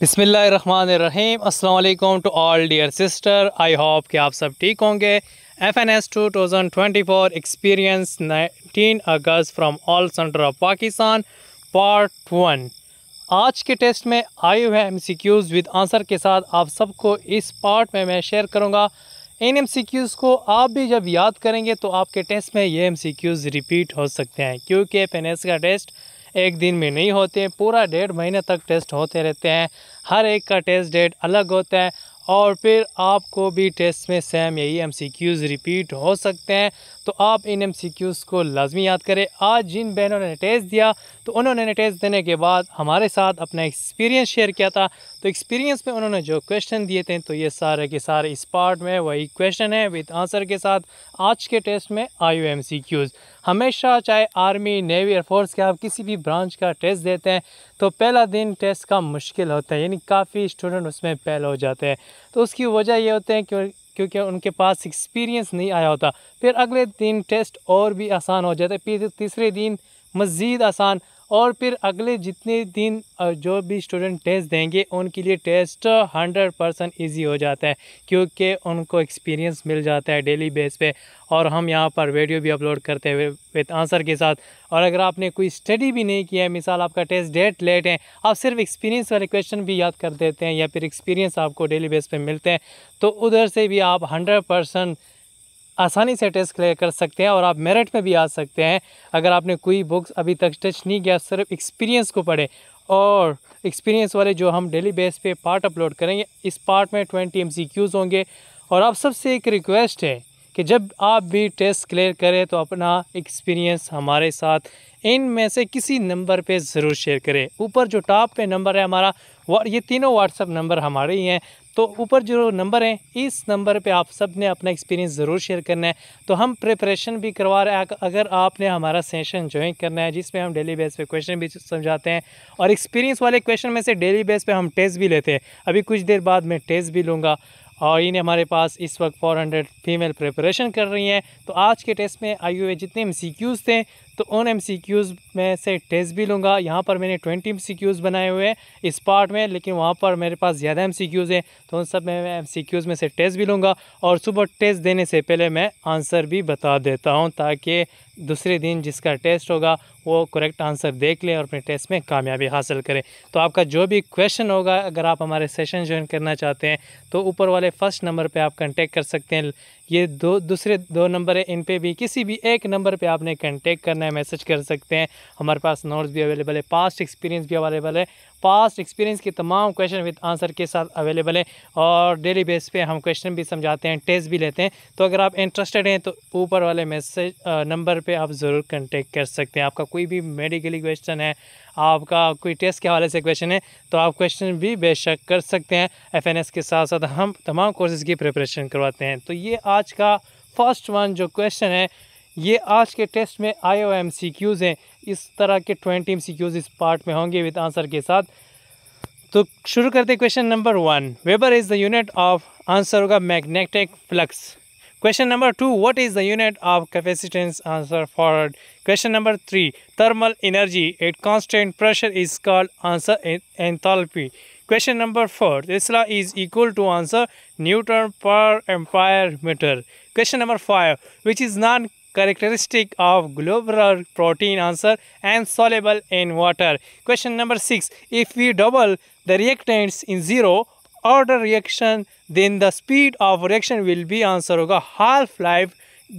बिसमीम् अल्लाम to all dear sister I hope कि आप सब ठीक होंगे F N S two thousand twenty four experience nineteen August from all center of Pakistan part one आज के टेस्ट में आए हुए M C Qs with answer के साथ आप सबको इस पार्ट में मैं शेयर करूँगा इन एम सी क्यूज़ को आप भी जब याद करेंगे तो आपके टेस्ट में ये एम सी क्यूज़ रिपीट हो सकते हैं क्योंकि एफ एन एस का टेस्ट एक दिन में नहीं होते हैं पूरा डेढ़ महीने तक टेस्ट होते रहते हैं हर एक का टेस्ट डेट अलग होता है और फिर आपको भी टेस्ट में सेम यही एमसीक्यूज़ रिपीट हो सकते हैं तो आप इन एम सी क्यूज़ को लाजमी याद करें आज जिन बहनों ने टेस्ट दिया तो उन्होंने टेस्ट देने के बाद हमारे साथ अपना एक्सपीरियंस शेयर किया था तो एक्सपीरियंस में उन्होंने जो क्वेश्चन दिए थे तो ये सारे के सारे इस पार्ट में वही क्वेश्चन है विद आंसर के साथ आज के टेस्ट में आई एम सी क्यूज़ हमेशा चाहे आर्मी नेवी एयरफोर्स के आप किसी भी ब्रांच का टेस्ट देते हैं तो पहला दिन टेस्ट का मुश्किल होता है यानी काफ़ी स्टूडेंट उसमें फेल हो जाते हैं तो उसकी वजह ये होते हैं कि क्योंकि उनके पास एक्सपीरियंस नहीं आया होता फिर अगले दिन टेस्ट और भी आसान हो जाता है फिर तीसरे दिन मज़ीद आसान और फिर अगले जितने दिन जो भी स्टूडेंट टेस्ट देंगे उनके लिए टेस्ट हंड्रेड परसेंट ईजी हो जाता है क्योंकि उनको एक्सपीरियंस मिल जाता है डेली बेस पे और हम यहाँ पर वीडियो भी अपलोड करते हैं विद आंसर के साथ और अगर आपने कोई स्टडी भी नहीं किया है मिसाल आपका टेस्ट डेट लेट है आप सिर्फ एक्सपीरियंस वाले क्वेश्चन भी याद कर देते हैं या फिर एक्सपीरियंस आपको डेली बेस पर मिलते हैं तो उधर से भी आप हंड्रेड आसानी से टेस्ट क्लियर कर सकते हैं और आप मेरिट में भी आ सकते हैं अगर आपने कोई बुक्स अभी तक टच नहीं किया सिर्फ एक्सपीरियंस को पढ़े और एक्सपीरियंस वाले जो हम डेली बेस पे पार्ट अपलोड करेंगे इस पार्ट में ट्वेंटी एम होंगे और आप सबसे एक रिक्वेस्ट है कि जब आप भी टेस्ट क्लियर करें तो अपना एक्सपीरियंस हमारे साथ इन में से किसी नंबर पे ज़रूर शेयर करें ऊपर जो टॉप पे नंबर है हमारा ये तीनों व्हाट्सअप नंबर हमारे ही हैं तो ऊपर जो नंबर हैं इस नंबर पे आप सब ने अपना एक्सपीरियंस ज़रूर शेयर करना है तो हम प्रिपरेशन भी करवा रहे हैं अगर आपने हमारा सेशन ज्वाइन करना है जिसमें हम डेली बेस पे क्वेश्चन भी समझाते हैं और एक्सपीरियंस वाले क्वेश्चन में से डेली बेस पे हम टेस्ट भी लेते हैं अभी कुछ देर बाद मैं टेस्ट भी लूँगा और इन्हें हमारे पास इस वक्त 400 फीमेल प्रिपरेशन कर रही हैं तो आज के टेस्ट में आए हुए जितने एम थे तो उन एम में से टेस्ट भी लूँगा यहाँ पर मैंने ट्वेंटी एम बनाए हुए हैं इस पार्ट में लेकिन वहाँ पर मेरे पास ज़्यादा एम हैं तो उन सब में मैं एम में से टेस्ट भी लूँगा और सुबह टेस्ट देने से पहले मैं आंसर भी बता देता हूँ ताकि दूसरे दिन जिसका टेस्ट होगा वो करेक्ट आंसर देख लें और अपने टेस्ट में कामयाबी हासिल करें तो आपका जो भी क्वेश्चन होगा अगर आप हमारे सेशन ज्वाइन करना चाहते हैं तो ऊपर वाले फर्स्ट नंबर पे आप कांटेक्ट कर सकते हैं ये दो दूसरे दो नंबर हैं इन पे भी किसी भी एक नंबर पे आपने कांटेक्ट करना है है मैसेज कर सकते हैं हमारे पास नोट्स भी अवेलेबल है पास्ट एक्सपीरियंस भी अवेलेबल है पास्ट एक्सपीरियंस के तमाम क्वेश्चन विद आंसर के साथ अवेलेबल है और डेली बेस पे हम क्वेश्चन भी समझाते हैं टेस्ट भी लेते हैं तो अगर आप इंटरेस्टेड हैं तो ऊपर वाले मैसेज नंबर पे आप ज़रूर कांटेक्ट कर सकते हैं आपका कोई भी मेडिकली क्वेश्चन है आपका कोई टेस्ट के हवाले से क्वेश्चन है तो आप क्वेश्चन भी बेशक कर सकते हैं एफ के साथ साथ हम तमाम कोर्सेज़ की प्रिपरेशन करवाते हैं तो ये आज का फर्स्ट वन जो क्वेश्चन है ये आज के टेस्ट में आई ओ एम सी क्यूज़ हैं इस तरह के ट्वेंटी एम सी क्यूज़ इस पार्ट में होंगे विद आंसर के साथ तो शुरू करते question number one weber is the unit of answer होगा magnetic flux question number two what is the unit of capacitance answer farad question number three thermal energy at constant pressure is called answer enthalpy question number four tesla is equal to answer newton per ampere meter question number five which is non characteristic of globular protein answer and soluble in water. Question number 6. If we double the reactants in zero order reaction then the speed of reaction will be answer hoga half life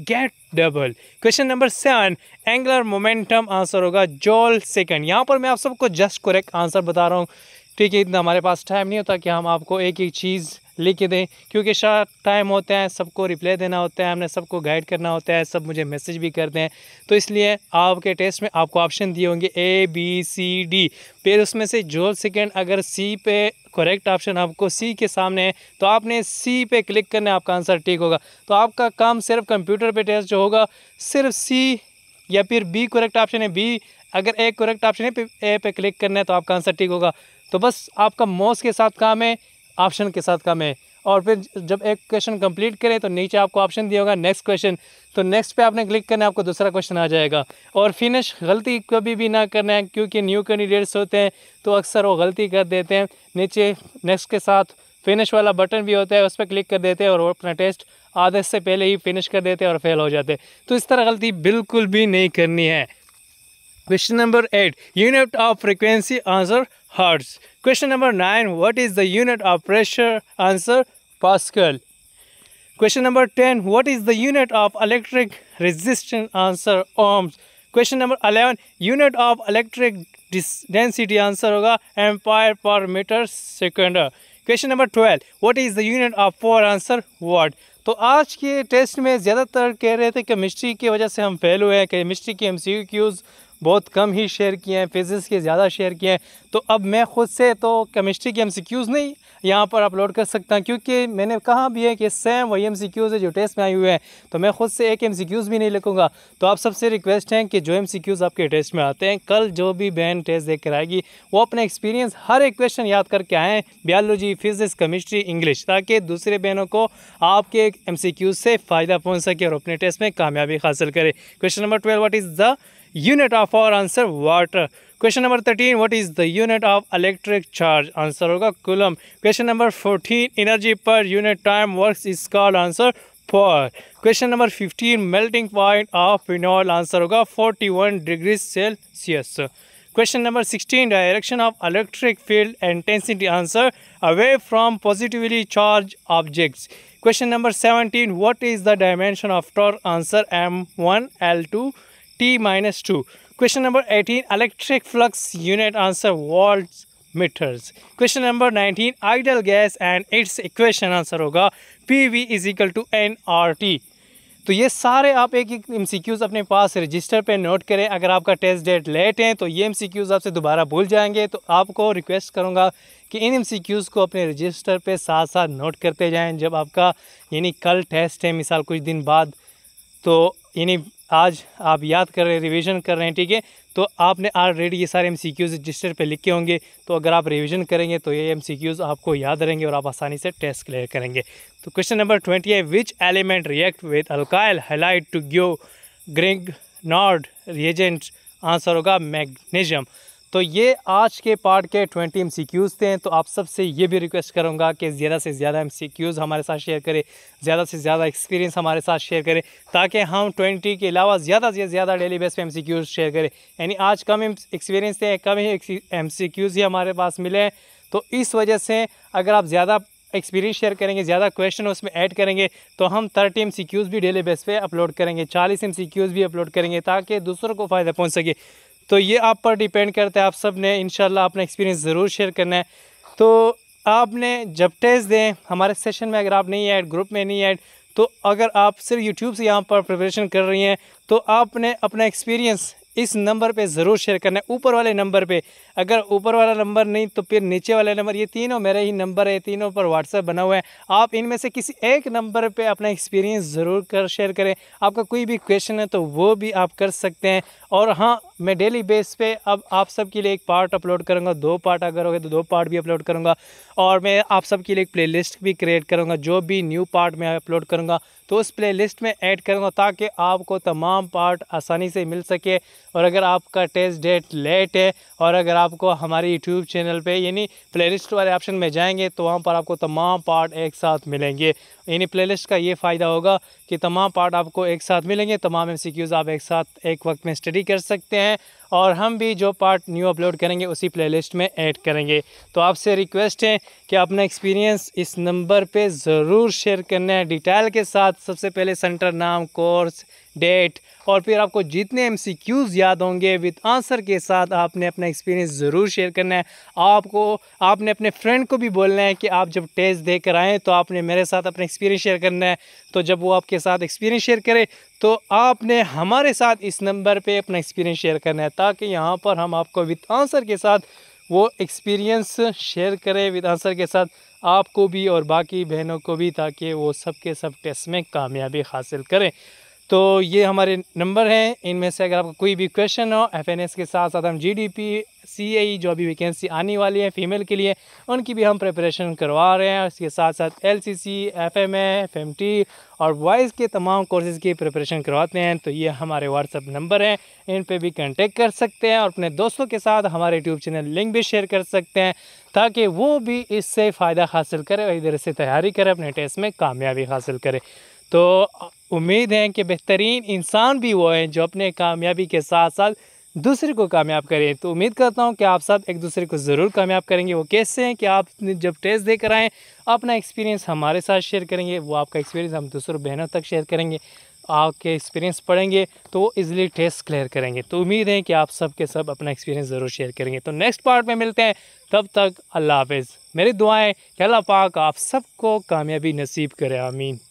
get double question number 7 angular momentum answer hoga joule second yahan par main aap sabko just correct answer bata raha hu ठीक है इतना हमारे पास time नहीं होता कि हम आपको एक एक चीज़ लिख दें क्योंकि शायद टाइम होता है सबको रिप्लाई देना होता है हमने सबको गाइड करना होता है सब मुझे मैसेज भी करते हैं तो इसलिए आपके टेस्ट में आपको ऑप्शन दिए होंगे ए बी सी डी फिर उसमें से जो सेकेंड अगर सी पे करेक्ट ऑप्शन आपको सी के सामने है तो आपने सी पे क्लिक करना आपका आंसर ठीक होगा तो आपका काम सिर्फ कंप्यूटर पर टेस्ट जो होगा सिर्फ सी या फिर बी करेक्ट ऑप्शन है बी अगर ए करेक्ट ऑप्शन है ए पे क्लिक करना है तो आपका आंसर ठीक होगा तो बस आपका मोस के साथ काम है ऑप्शन के साथ काम है और फिर जब एक क्वेश्चन कंप्लीट करें तो नीचे आपको ऑप्शन दिया होगा नेक्स्ट क्वेश्चन तो नेक्स्ट पे आपने क्लिक करना है आपको दूसरा क्वेश्चन आ जाएगा और फिनिश गलती कभी भी ना करना है क्योंकि न्यू कैंडिडेट्स होते हैं तो अक्सर वो गलती कर देते हैं नीचे नेक्स्ट के साथ फिनिश वाला बटन भी होता है उस पर क्लिक कर देते हैं और अपना टेस्ट आधे से पहले ही फिनिश कर देते हैं और फेल हो जाते हैं तो इस तरह गलती बिल्कुल भी नहीं करनी है Question number 8. Unit of frequency answer hertz. Question number 9. What is the unit of pressure? Answer Pascal. Question number 10. What is the unit of electric resistance? Answer ohms. Question number 11. Unit of electric density? Answer होगा ampere per meter second question number 12. What is the unit of power? Answer watt. तो आज के test में ज़्यादातर कह रहे थे chemistry की के वजह से हम फेल हुए हैं केमिस्ट्री के एम सी क्यूज़ बहुत कम ही शेयर किए हैं फिज़िक्स के ज़्यादा शेयर किए हैं तो अब मैं ख़ुद से तो केमिस्ट्री के एम नहीं यहाँ पर अपलोड कर सकता हूँ क्योंकि मैंने कहा भी है कि सेम वही एम सी क्यूज़ है जो टेस्ट में आए हुए हैं तो मैं ख़ुद से एक एम भी नहीं लिखूँगा तो आप सबसे रिक्वेस्ट हैं कि जो एम आपके टेस्ट में आते हैं कल जो भी बहन टेस्ट देख कर आएगी वो अपना एक्सपीरियंस हर एक क्वेश्चन याद करके आएँ बायोलॉजी फिज़िक्स केमिस्ट्री इंग्लिश ताकि दूसरे बहनों को आपके एम से फ़ायदा पहुँच सके और अपने टेस्ट में कामयाबी हासिल करें question number twelve what is the unit of our answer water question number 13 what is the unit of electric charge answer hoga coulomb question number 14 energy per unit time works is called answer power question number 15 melting point of phenol answer hoga 41 degrees celsius question number 16 direction of electric field intensity answer away from positively charged objects question number 17 what is the dimension of torque answer m1 l2 T minus two question number eighteen electric flux unit answer volt meters question number nineteen ideal gas and its equation answer होगा P V is equal to N R T तो ये सारे आप एक एक M अपने पास register पे note करें अगर आपका टेस्ट डेट लेट है तो ये एम आपसे दोबारा भूल जाएंगे तो आपको रिक्वेस्ट करूँगा कि इन एम को अपने रजिस्टर पे साथ साथ नोट करते जाएं जब आपका यानी कल टेस्ट है मिसाल कुछ दिन बाद तो यानी आज आप याद कर रहे हैं रिविज़न कर रहे हैं ठीक है तो आपने ऑलरेडी ये सारे एम सी क्यूज़ रजिस्टर पर लिखे होंगे तो अगर आप रिविज़न करेंगे तो ये एम सी क्यूज़ आपको याद रहेंगे और आप आसानी से टेस्ट क्लियर करेंगे तो क्वेश्चन नंबर ट्वेंटी है which element react with alkyl halide to Grignard reagent answer होगा मैग्नीशियम तो ये आज के पार्ट के 20 एम थे तो आप सबसे ये भी रिक्वेस्ट करूँगा कि ज़्यादा से ज़्यादा एम हमारे साथ शेयर करें ज़्यादा से ज़्यादा एक्सपीरियंस हमारे साथ शेयर करें ताकि हम 20 के अलावा ज़्यादा से ज़्यादा डेली बेस पे एम शेयर करें यानी आज कम एक्सपीरियंस थे कम ही एम ही हमारे पास मिले हैं तो इस वजह से अगर आप ज़्यादा एक्सपीरियंस शेयर करेंगे ज़्यादा क्वेश्चन उसमें ऐड करेंगे तो हम थर्टी एम भी डेली बेस पर अपलोड करेंगे चालीस एम भी अपलोड करेंगे ताकि दूसरों को फ़ायदा पहुँच सके तो ये आप पर डिपेंड करता है आप सब ने इनशाला अपना एक्सपीरियंस ज़रूर शेयर करना है तो आपने जब टेस्ट दें हमारे सेशन में अगर आप नहीं ऐड ग्रुप में नहीं ऐड तो अगर आप सिर्फ यूट्यूब से यहाँ पर प्रिपरेशन कर रही हैं तो आपने अपना एक्सपीरियंस इस नंबर पे ज़रूर शेयर करना है ऊपर वाले नंबर पे अगर ऊपर वाला नंबर नहीं तो फिर नीचे वाले नंबर ये तीनों मेरे ही नंबर है तीनों पर व्हाट्सएप बना हुआ है आप इनमें से किसी एक नंबर पे अपना एक्सपीरियंस ज़रूर कर शेयर करें आपका कोई भी क्वेश्चन है तो वो भी आप कर सकते हैं और हाँ मैं डेली बेस पे अब आप सब के लिए एक पार्ट अपलोड करूँगा दो पार्ट अगर हो गए तो दो पार्ट भी अपलोड करूँगा और मैं आप सब के लिए एक प्लेलिस्ट भी क्रिएट करूँगा जो भी न्यू पार्ट मैं अपलोड करूँगा तो उस प्लेलिस्ट में ऐड करूँगा ताकि आपको तमाम पार्ट आसानी से मिल सके और अगर आपका टेस्ट डेट लेट है और अगर आपको हमारे यूट्यूब चैनल पर यानी प्ले वाले ऑप्शन में जाएँगे तो वहाँ पर आपको तमाम पार्ट एक साथ मिलेंगे यानी प्ले का ये फ़ायदा होगा कि तमाम पार्ट आपको एक साथ मिलेंगे तमाम एम आप एक साथ एक वक्त में स्टडी कर सकते हैं हैं और हम भी जो पार्ट न्यू अपलोड करेंगे उसी प्लेलिस्ट में ऐड करेंगे तो आपसे रिक्वेस्ट है कि अपना एक्सपीरियंस इस नंबर पे ज़रूर शेयर करना है डिटेल के साथ सबसे पहले सेंटर नाम कोर्स डेट और फिर आपको जितने एम सी क्यूज़ याद होंगे विद आंसर के साथ आपने अपना एक्सपीरियंस ज़रूर शेयर करना है आपको आपने अपने फ्रेंड को भी बोलना है कि आप जब टेस्ट दे कर आएँ तो आपने मेरे साथ अपना एक्सपीरियंस शेयर करना है तो जब वो आपके साथ एक्सपीरियंस शेयर करे तो आपने हमारे साथ इस नंबर पर अपना एक्सपीरियंस शेयर करना है ताकि यहाँ पर हम आपको विद आंसर के साथ वो एक्सपीरियंस शेयर करें विद आंसर के साथ आपको भी और बाकी बहनों को भी ताकि वो सब के सब टेस्ट में कामयाबी हासिल करें तो ये हमारे नंबर हैं इनमें से अगर आपको कोई भी क्वेश्चन हो एफएनएस के साथ साथ हम जीडीपी सीएई e जो भी वैकेंसी आने वाली है फीमेल के लिए उनकी भी हम प्रिपरेशन करवा रहे हैं इसके साथ साथ एलसीसी एफएमए एफएमटी और बॉयज़ के तमाम कोर्सेज की प्रिपरेशन करवाते हैं तो ये हमारे व्हाट्सअप नंबर हैं इन पर भी कॉन्टेक्ट कर सकते हैं और अपने दोस्तों के साथ हमारे यूट्यूब चैनल लिंक भी शेयर कर सकते हैं ताकि वो भी इससे फ़ायदा हासिल करें और इधर से तैयारी करें अपने टेस्ट में कामयाबी हासिल करें तो उम्मीद है कि बेहतरीन इंसान भी वो हैं जो अपने कामयाबी के साथ साथ दूसरे को कामयाब करें तो उम्मीद करता हूँ कि आप सब एक दूसरे को ज़रूर कामयाब करेंगे वो कैसे हैं कि आप जब टेस्ट देकर आएँ अपना एक्सपीरियंस हमारे साथ शेयर करेंगे वो आपका एक्सपीरियंस हम दूसरों बहनों तक शेयर करेंगे आपके एक्सपीरियंस पढ़ेंगे तो वो इज़िली टेस्ट क्लियर करेंगे तो उम्मीद है कि आप सब के सब अपना एक्सपीरियंस ज़रूर शेयर करेंगे तो नेक्स्ट पार्ट में मिलते हैं तब तक अल्लाह हाफिज़ मेरी दुआएँ कि अल्लाह पाक आप सबको कामयाबी नसीब करे आमीन